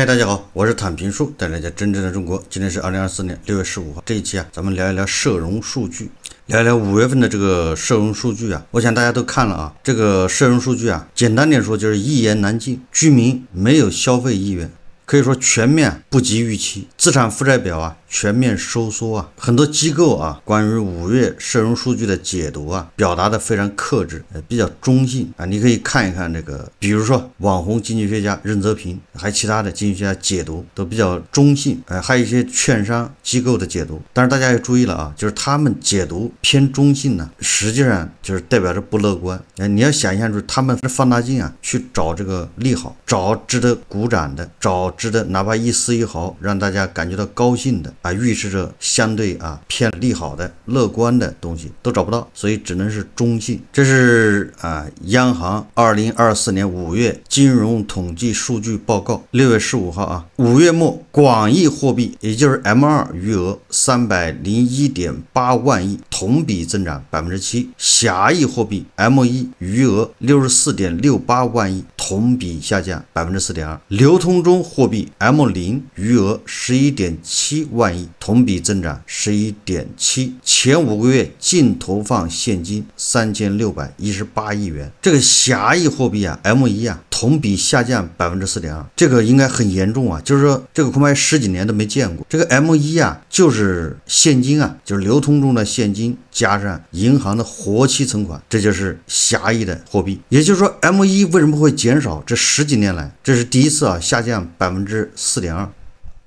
嗨，大家好，我是坦平叔，带大家真正的中国。今天是二零二四年六月十五号，这一期啊，咱们聊一聊社融数据，聊一聊五月份的这个社融数据啊。我想大家都看了啊，这个社融数据啊，简单点说就是一言难尽，居民没有消费意愿，可以说全面不及预期，资产负债表啊。全面收缩啊，很多机构啊，关于五月社融数据的解读啊，表达的非常克制，呃，比较中性啊。你可以看一看这个，比如说网红经济学家任泽平，还有其他的经济学家解读都比较中性，哎，还有一些券商机构的解读。但是大家要注意了啊，就是他们解读偏中性呢，实际上就是代表着不乐观。哎，你要想象出他们是放大镜啊，去找这个利好，找值得鼓掌的，找值得哪怕一丝一毫让大家感觉到高兴的。啊，预示着相对啊偏利好的、乐观的东西都找不到，所以只能是中性。这是啊，央行二零二四年五月金融统计数据报告，六月十五号啊，五月末广义货币，也就是 M 二余额三百零一点八万亿，同比增长百分之七；狭义货币 M 一余额六十四点六八万亿。同比下降百分之四点二，流通中货币 M 零余额十一点七万亿，同比增长十一点七，前五个月净投放现金三千六百一十八亿元。这个狭义货币啊，M 一啊，同比下降百分之四点二，这个应该很严重啊，就是说这个恐怕十几年都没见过。这个 M 一啊，就是现金啊，就是流通中的现金加上银行的活期存款，这就是狭义的货币。也就是说，M 一为什么会减？少这十几年来，这是第一次啊下降百分之四点二，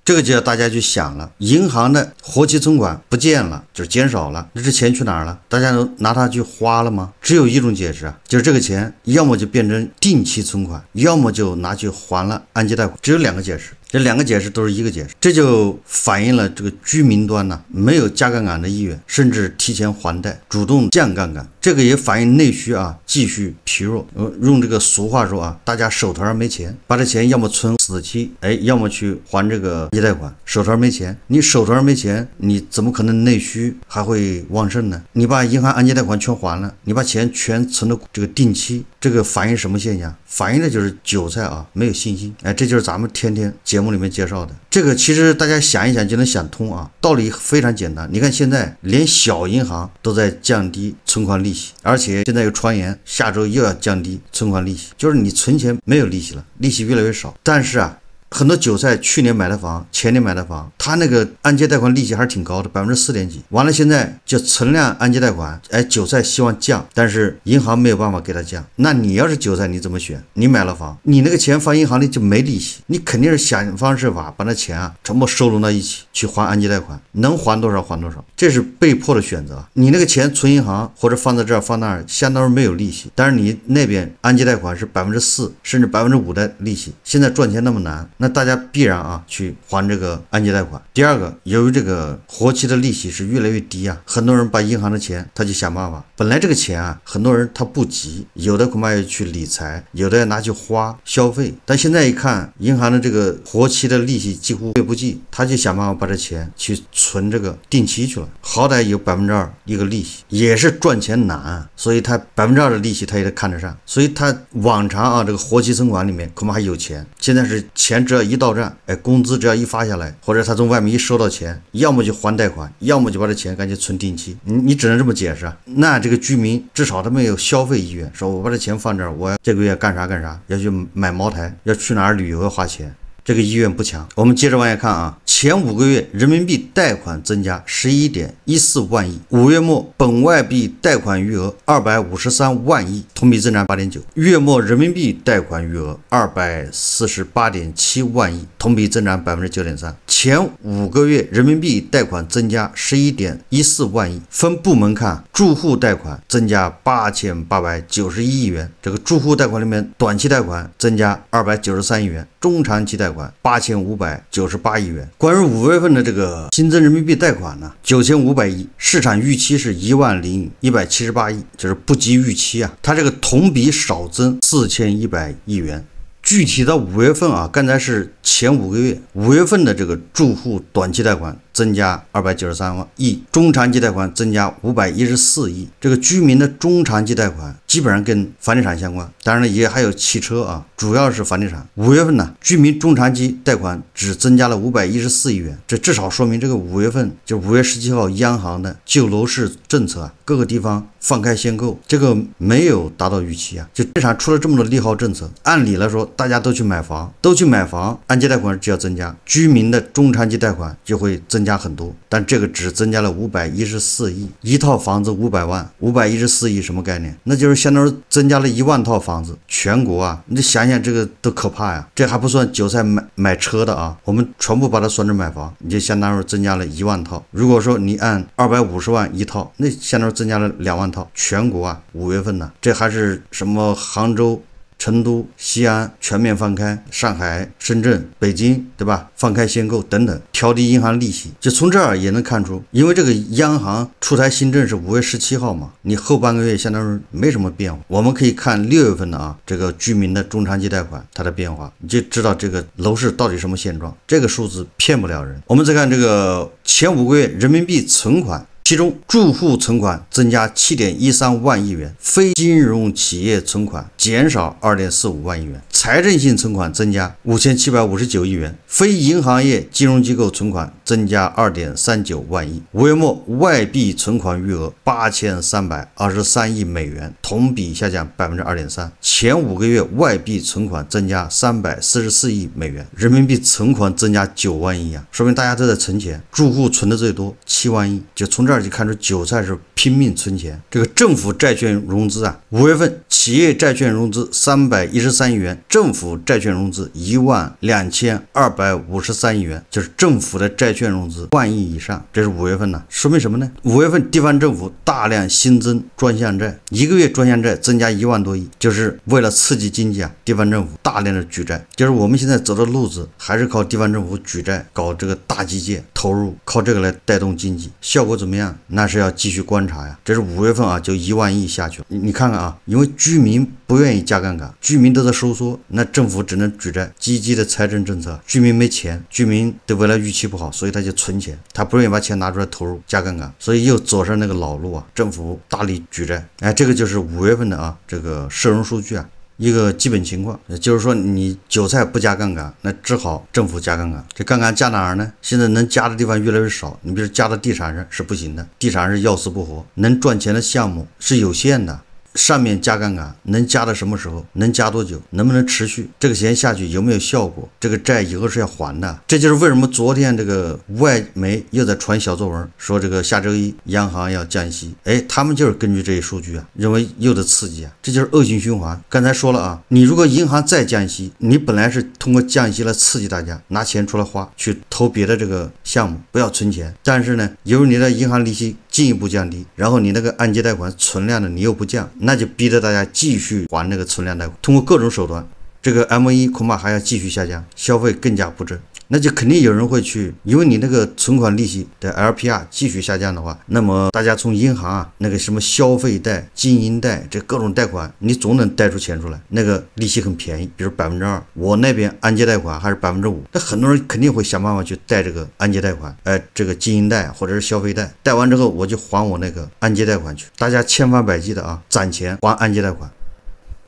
这个就要大家去想了。银行的活期存款不见了，就减少了，那这钱去哪儿了？大家都拿它去花了吗？只有一种解释啊，就是这个钱要么就变成定期存款，要么就拿去还了按揭贷款，只有两个解释。这两个解释都是一个解释，这就反映了这个居民端呢没有加杠杆的意愿，甚至提前还贷、主动降杠杆，这个也反映内需啊继续疲弱。呃，用这个俗话说啊，大家手头上没钱，把这钱要么存死期，哎，要么去还这个按揭贷款。手头上没钱，你手头上没钱，你怎么可能内需还会旺盛呢？你把银行按揭贷款全还了，你把钱全存到这个定期。这个反映什么现象？反映的就是韭菜啊，没有信心。哎，这就是咱们天天节目里面介绍的。这个其实大家想一想就能想通啊，道理非常简单。你看现在连小银行都在降低存款利息，而且现在有传言下周又要降低存款利息，就是你存钱没有利息了，利息越来越少。但是啊。很多韭菜去年买的房，前年买的房，他那个按揭贷款利息还是挺高的，百分之四点几。完了，现在就存量按揭贷款，哎，韭菜希望降，但是银行没有办法给他降。那你要是韭菜，你怎么选？你买了房，你那个钱放银行里就没利息，你肯定是想方设法把那钱啊全部收拢到一起去还按揭贷款，能还多少还多少，这是被迫的选择。你那个钱存银行或者放在这儿放那儿，相当于没有利息，但是你那边按揭贷款是百分之四甚至百分之五的利息，现在赚钱那么难。那大家必然啊去还这个按揭贷款。第二个，由于这个活期的利息是越来越低啊，很多人把银行的钱他就想办法。本来这个钱啊，很多人他不急，有的恐怕要去理财，有的要拿去花消费。但现在一看银行的这个活期的利息几乎不计，他就想办法把这钱去存这个定期去了，好歹有百分之二一个利息，也是赚钱难，所以他百分之二的利息他也看得上，所以他往常啊这个活期存款里面恐怕还有钱，现在是钱。只要一到账，哎，工资只要一发下来，或者他从外面一收到钱，要么就还贷款，要么就把这钱赶紧存定期。你你只能这么解释啊？那这个居民至少他们有消费意愿，说我把这钱放这儿，我这个月干啥干啥，要去买茅台，要去哪旅游要花钱。这个意愿不强。我们接着往下看啊，前五个月人民币贷款增加十一点一四万亿，五月末本外币贷款余额二百五十三万亿，同比增长八点九，月末人民币贷款余额二百四十八点七万亿，同比增长百分之九点三。前五个月人民币贷款增加十一点一四万亿。分部门看，住户贷款增加八千八百九十一亿元，这个住户贷款里面，短期贷款增加二百九十三亿元，中长期贷款。八千五百九十八亿元。关于五月份的这个新增人民币贷款呢，九千五百亿，市场预期是一万零一百七十八亿，就是不及预期啊。它这个同比少增四千一百亿元。具体到五月份啊，刚才是前五个月，五月份的这个住户短期贷款。增加二百九十三万亿，中长期贷款增加五百一十四亿。这个居民的中长期贷款基本上跟房地产相关，当然了，也还有汽车啊，主要是房地产。五月份呢，居民中长期贷款只增加了五百一十四亿元，这至少说明这个五月份，就五月十七号央行的救楼市政策啊，各个地方放开限购，这个没有达到预期啊。就为啥出了这么多利好政策？按理来说，大家都去买房，都去买房，按揭贷款就要增加，居民的中长期贷款就会增。增加很多，但这个只增加了五百一十四亿一套房子五百万，五百一十四亿什么概念？那就是相当于增加了一万套房子。全国啊，你想想这个都可怕呀！这还不算韭菜买买车的啊，我们全部把它算成买房，你就相当于增加了一万套。如果说你按二百五十万一套，那相当于增加了两万套。全国啊，五月份呢，这还是什么杭州？成都、西安全面放开，上海、深圳、北京，对吧？放开限购等等，调低银行利息，就从这儿也能看出，因为这个央行出台新政是五月十七号嘛，你后半个月相当于没什么变化。我们可以看六月份的啊，这个居民的中长期贷款它的变化，你就知道这个楼市到底什么现状。这个数字骗不了人。我们再看这个前五个月人民币存款。其中，住户存款增加七点一三万亿元，非金融企业存款减少二点四五万亿元，财政性存款增加五千七百五十九亿元，非银行业金融机构存款增加二点三九万亿。五月末外币存款余额八千三百二十三亿美元，同比下降百分之二点三。前五个月外币存款增加三百四十四亿美元，人民币存款增加九万亿，说明大家都在存钱，住户存的最多，七万亿，就从这。这就看出韭菜是。拼命存钱，这个政府债券融资啊，五月份企业债券融资三百一十三亿元，政府债券融资一万两千二百五十三亿元，就是政府的债券融资万亿以上，这是五月份呢，说明什么呢？五月份地方政府大量新增专项债，一个月专项债增加一万多亿，就是为了刺激经济啊。地方政府大量的举债，就是我们现在走的路子还是靠地方政府举债搞这个大基建投入，靠这个来带动经济，效果怎么样？那是要继续观察。啥呀？这是五月份啊，就一万亿下去了。你看看啊，因为居民不愿意加杠杆，居民都在收缩，那政府只能举债，积极的财政政策。居民没钱，居民对未来预期不好，所以他就存钱，他不愿意把钱拿出来投入加杠杆，所以又走上那个老路啊，政府大力举债。哎，这个就是五月份的啊，这个社融数据啊。一个基本情况，也就是说，你韭菜不加杠杆，那只好政府加杠杆。这杠杆加哪儿呢？现在能加的地方越来越少。你比如加到地产上是不行的，地产是要死不活，能赚钱的项目是有限的。上面加杠杆能加到什么时候？能加多久？能不能持续？这个钱下去有没有效果？这个债以后是要还的。这就是为什么昨天这个外媒又在传小作文，说这个下周一央行要降息。哎，他们就是根据这些数据啊，认为又得刺激啊，这就是恶性循环。刚才说了啊，你如果银行再降息，你本来是通过降息来刺激大家拿钱出来花，去投别的这个项目，不要存钱。但是呢，由于你的银行利息。进一步降低，然后你那个按揭贷款存量的你又不降，那就逼着大家继续还那个存量贷款。通过各种手段，这个 M 一恐怕还要继续下降，消费更加不振。那就肯定有人会去，因为你那个存款利息的 LPR 继续下降的话，那么大家从银行啊那个什么消费贷、经营贷这各种贷款，你总能贷出钱出来，那个利息很便宜，比如百分之二，我那边按揭贷款还是百分之五，那很多人肯定会想办法去贷这个按揭贷款，哎，这个经营贷或者是消费贷，贷完之后我就还我那个按揭贷款去，大家千方百计的啊攒钱还按揭贷款。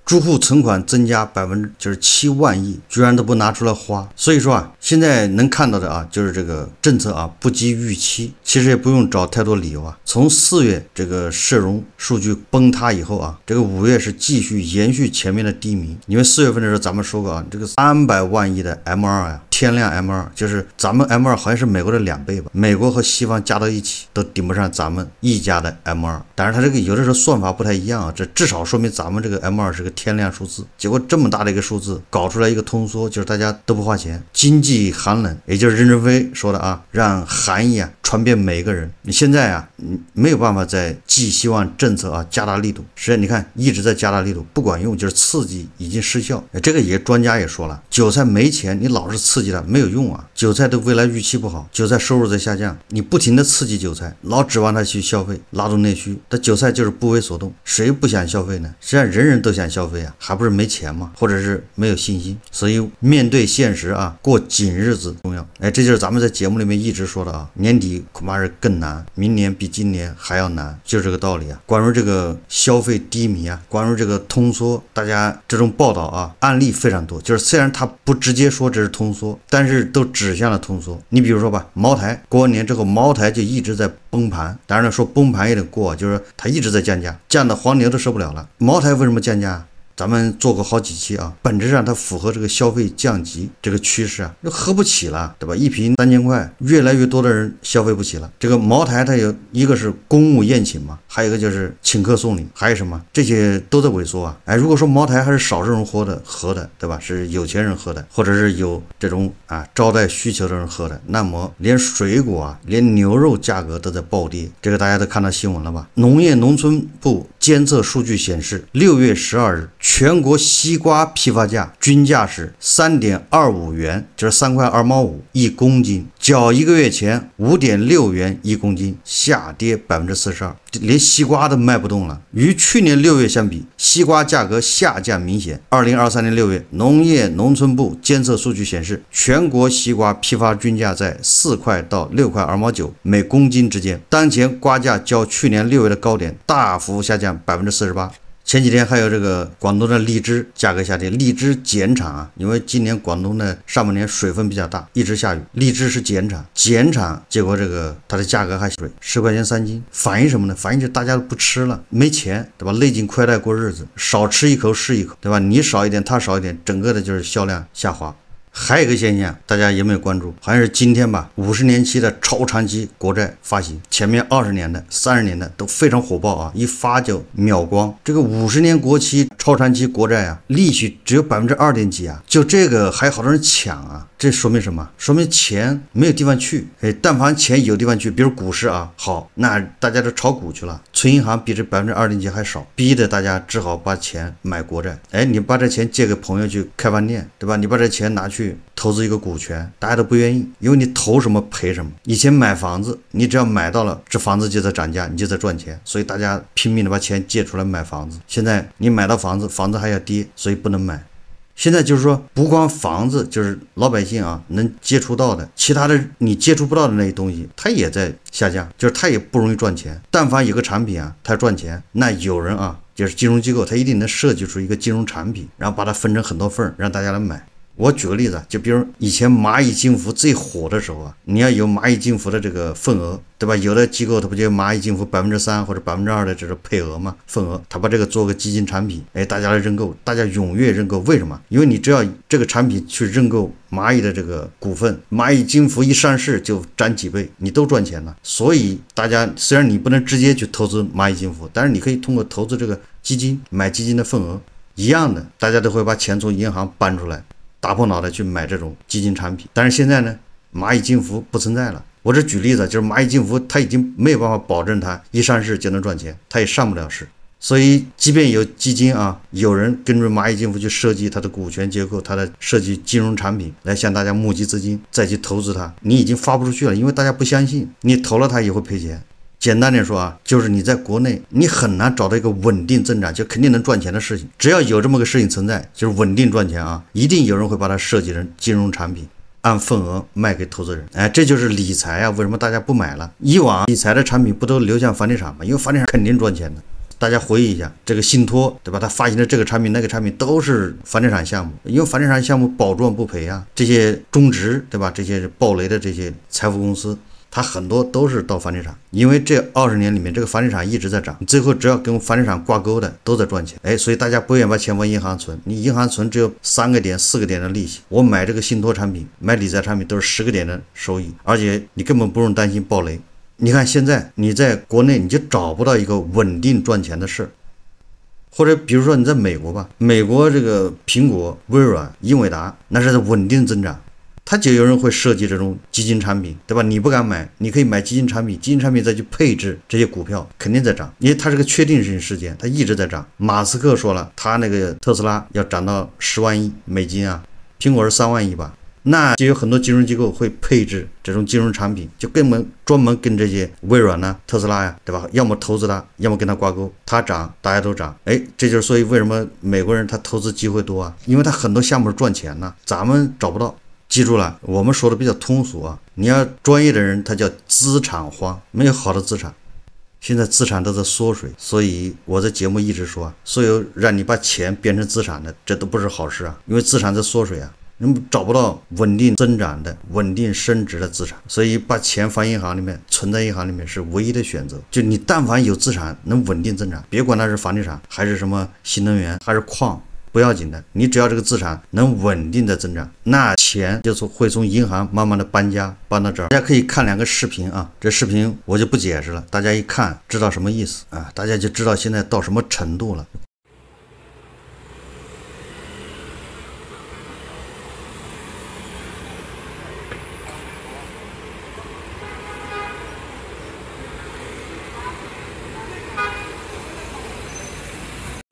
住户存款增加百分之就是七万亿，居然都不拿出来花，所以说啊，现在能看到的啊，就是这个政策啊不及预期。其实也不用找太多理由啊。从四月这个社融数据崩塌以后啊，这个五月是继续延续前面的低迷，因为四月份的时候咱们说过啊，这个三百万亿的 M 二啊，天量 M 二就是咱们 M 二好像是美国的两倍吧，美国和西方加到一起都顶不上咱们一家的 M 二。但是它这个有的时候算法不太一样啊，这至少说明咱们这个 M 二是个天量数字。结果这么大的一个数字搞出来一个通缩，就是大家都不花钱，经济寒冷，也就是任正非说的啊，让寒意啊。传遍每一个人。你现在啊，你没有办法再寄希望政策啊加大力度。实际上，你看一直在加大力度，不管用，就是刺激已经失效。这个也专家也说了，韭菜没钱，你老是刺激它没有用啊。韭菜对未来预期不好，韭菜收入在下降，你不停的刺激韭菜，老指望它去消费拉动内需，但韭菜就是不为所动。谁不想消费呢？实际上人人都想消费啊，还不是没钱吗？或者是没有信心。所以面对现实啊，过紧日子重要。哎，这就是咱们在节目里面一直说的啊，年底。恐怕是更难，明年比今年还要难，就是这个道理啊。关于这个消费低迷啊，关于这个通缩，大家这种报道啊，案例非常多。就是虽然他不直接说这是通缩，但是都指向了通缩。你比如说吧，茅台过完年之后，茅台就一直在崩盘，当然了，说崩盘有点过，就是它一直在降价，降的黄牛都受不了了。茅台为什么降价？咱们做过好几期啊，本质上它符合这个消费降级这个趋势啊，又喝不起了，对吧？一瓶三千块，越来越多的人消费不起了。这个茅台它有一个是公务宴请嘛，还有一个就是请客送礼，还有什么？这些都在萎缩啊。哎，如果说茅台还是少数人喝的，喝的，对吧？是有钱人喝的，或者是有这种啊招待需求的人喝的，那么连水果啊，连牛肉价格都在暴跌，这个大家都看到新闻了吧？农业农村部监测数据显示，六月十二日。全国西瓜批发价均价是三点二五元，就是三块二毛五一公斤，较一个月前五点六元一公斤下跌百分之四十二，连西瓜都卖不动了。与去年六月相比，西瓜价格下降明显。二零二三年六月，农业农村部监测数据显示，全国西瓜批发均价在四块到六块二毛九每公斤之间，当前瓜价较去年六月的高点大幅下降百分之四十八。前几天还有这个广东的荔枝价格下跌，荔枝减产啊，因为今年广东的上半年水分比较大，一直下雨，荔枝是减产，减产结果这个它的价格还水十块钱三斤，反映什么呢？反映就大家都不吃了，没钱对吧？勒紧裤带过日子，少吃一口是一口对吧？你少一点，他少一点，整个的就是销量下滑。还有一个现象，大家有没有关注？好像是今天吧，五十年期的超长期国债发行，前面二十年的、三十年的都非常火爆啊，一发就秒光。这个五十年国期超长期国债啊，利息只有百分之二点几啊，就这个还有好多人抢啊，这说明什么？说明钱没有地方去。哎，但凡钱有地方去，比如股市啊，好，那大家都炒股去了，存银行比这百分之二点几还少，逼得大家只好把钱买国债。哎，你把这钱借给朋友去开饭店，对吧？你把这钱拿去。去投资一个股权，大家都不愿意，因为你投什么赔什么。以前买房子，你只要买到了，这房子就在涨价，你就在赚钱，所以大家拼命的把钱借出来买房子。现在你买到房子，房子还要跌，所以不能买。现在就是说，不光房子，就是老百姓啊，能接触到的，其他的你接触不到的那些东西，它也在下降，就是它也不容易赚钱。但凡有个产品啊，它赚钱，那有人啊，就是金融机构，它一定能设计出一个金融产品，然后把它分成很多份，让大家来买。我举个例子啊，就比如以前蚂蚁金服最火的时候啊，你要有蚂蚁金服的这个份额，对吧？有的机构它不就蚂蚁金服百分之三或者百分之二的这个配额嘛？份额，他把这个做个基金产品，哎，大家来认购，大家踊跃认购，为什么？因为你只要这个产品去认购蚂蚁的这个股份，蚂蚁金服一上市就涨几倍，你都赚钱了。所以大家虽然你不能直接去投资蚂蚁金服，但是你可以通过投资这个基金买基金的份额，一样的，大家都会把钱从银行搬出来。打破脑袋去买这种基金产品，但是现在呢，蚂蚁金服不存在了。我这举例子，就是蚂蚁金服它已经没有办法保证它一上市就能赚钱，它也上不了市。所以，即便有基金啊，有人根据蚂蚁金服去设计它的股权结构，它的设计金融产品来向大家募集资金，再去投资它，你已经发不出去了，因为大家不相信，你投了它也会赔钱。简单点说啊，就是你在国内，你很难找到一个稳定增长、就肯定能赚钱的事情。只要有这么个事情存在，就是稳定赚钱啊，一定有人会把它设计成金融产品，按份额卖给投资人。哎，这就是理财啊。为什么大家不买了？以往理财的产品不都流向房地产吗？因为房地产肯定赚钱的。大家回忆一下，这个信托对吧？它发行的这个产品、那个产品都是房地产项目，因为房地产项目保赚不赔啊。这些中植对吧？这些暴雷的这些财富公司。它很多都是到房地产，因为这二十年里面，这个房地产一直在涨。最后，只要跟房地产挂钩的都在赚钱。哎，所以大家不愿意把钱往银行存，你银行存只有三个点、四个点的利息，我买这个信托产品、买理财产品都是十个点的收益，而且你根本不用担心暴雷。你看现在你在国内，你就找不到一个稳定赚钱的事儿，或者比如说你在美国吧，美国这个苹果、微软、英伟达那是稳定增长。他就有人会设计这种基金产品，对吧？你不敢买，你可以买基金产品，基金产品再去配置这些股票，肯定在涨。因为它是个确定性事件，它一直在涨。马斯克说了，他那个特斯拉要涨到十万亿美金啊，苹果是三万亿吧？那就有很多金融机构会配置这种金融产品，就根本专门跟这些微软呢、特斯拉呀，对吧？要么投资它，要么跟它挂钩，它涨大家都涨。哎，这就是所以为什么美国人他投资机会多啊？因为他很多项目是赚钱呢，咱们找不到。记住了，我们说的比较通俗啊。你要专业的人，他叫资产荒，没有好的资产。现在资产都在缩水，所以我在节目一直说，所有让你把钱变成资产的，这都不是好事啊。因为资产在缩水啊，你找不到稳定增长的、稳定升值的资产，所以把钱放银行里面，存在银行里面是唯一的选择。就你但凡有资产能稳定增长，别管它是房地产还是什么新能源，还是矿。不要紧的，你只要这个资产能稳定的增长，那钱就是会从银行慢慢的搬家搬到这儿。大家可以看两个视频啊，这视频我就不解释了，大家一看知道什么意思啊，大家就知道现在到什么程度了。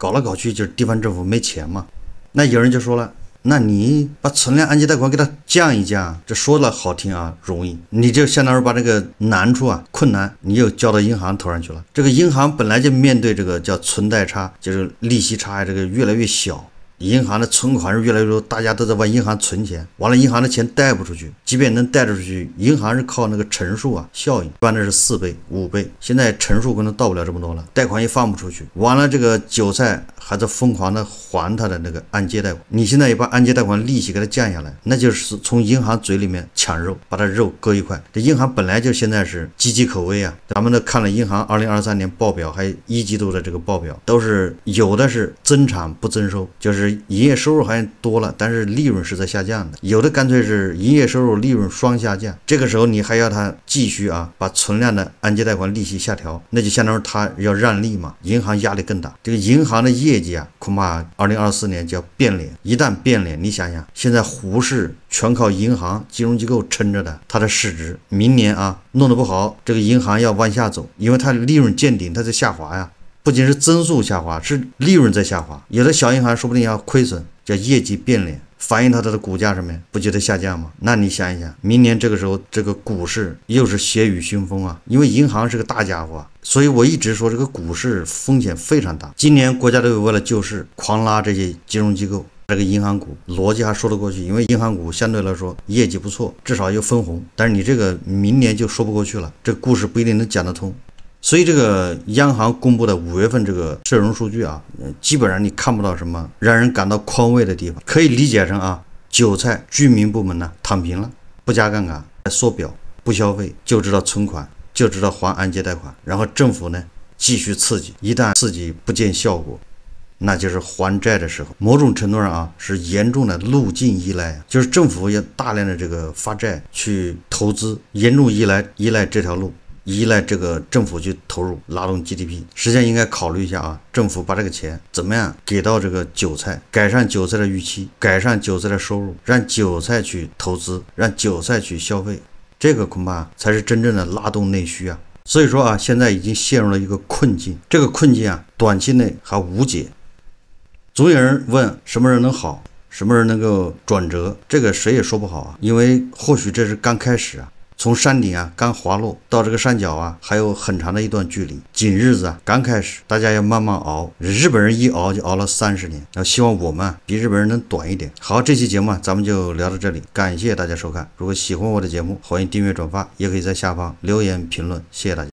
搞来搞去就是地方政府没钱嘛，那有人就说了，那你把存量按揭贷款给它降一降，这说了好听啊，容易，你就相当于把这个难处啊、困难，你又交到银行头上去了。这个银行本来就面对这个叫存贷差，就是利息差，这个越来越小。银行的存款是越来越多，大家都在往银行存钱，完了银行的钱贷不出去，即便能贷出去，银行是靠那个乘数啊效应，一般的是四倍、五倍，现在乘数可能到不了这么多了，贷款也放不出去，完了这个韭菜。还在疯狂的还他的那个按揭贷款，你现在也把按揭贷款利息给他降下来，那就是从银行嘴里面抢肉，把他肉割一块。这银行本来就现在是岌岌可危啊！咱们都看了银行二零二三年报表，还一季度的这个报表，都是有的是增产不增收，就是营业收入好像多了，但是利润是在下降的。有的干脆是营业收入利润双下降。这个时候你还要他继续啊，把存量的按揭贷款利息下调，那就相当于他要让利嘛。银行压力更大，这个银行的业。业绩啊，恐怕二零二四年就要变脸。一旦变脸，你想想，现在胡市全靠银行金融机构撑着的，它的市值，明年啊，弄得不好，这个银行要往下走，因为它利润见顶，它在下滑呀。不仅是增速下滑，是利润在下滑。有的小银行说不定要亏损，叫业绩变脸，反映到它的股价上面，不就得下降吗？那你想一想，明年这个时候，这个股市又是血雨腥风啊，因为银行是个大家伙。所以我一直说这个股市风险非常大。今年国家队为了救市，狂拉这些金融机构，这个银行股逻辑还说得过去，因为银行股相对来说业绩不错，至少又分红。但是你这个明年就说不过去了，这故事不一定能讲得通。所以这个央行公布的五月份这个社融数据啊，基本上你看不到什么让人感到宽慰的地方，可以理解成啊，韭菜居民部门呢躺平了，不加杠杆，缩表，不消费，就知道存款。就知道还按揭贷款，然后政府呢继续刺激，一旦刺激不见效果，那就是还债的时候。某种程度上啊，是严重的路径依赖，就是政府要大量的这个发债去投资，严重依赖依赖这条路，依赖这个政府去投入拉动 GDP。实际上应该考虑一下啊，政府把这个钱怎么样给到这个韭菜，改善韭菜的预期，改善韭菜的收入，让韭菜去投资，让韭菜去消费。这个恐怕才是真正的拉动内需啊！所以说啊，现在已经陷入了一个困境，这个困境啊，短期内还无解。总有人问，什么人能好，什么人能够转折，这个谁也说不好啊，因为或许这是刚开始啊。从山顶啊，刚滑落到这个山脚啊，还有很长的一段距离。今日子啊，刚开始，大家要慢慢熬。日本人一熬就熬了三十年，那希望我们啊，比日本人能短一点。好，这期节目啊，咱们就聊到这里，感谢大家收看。如果喜欢我的节目，欢迎订阅、转发，也可以在下方留言评论。谢谢大家。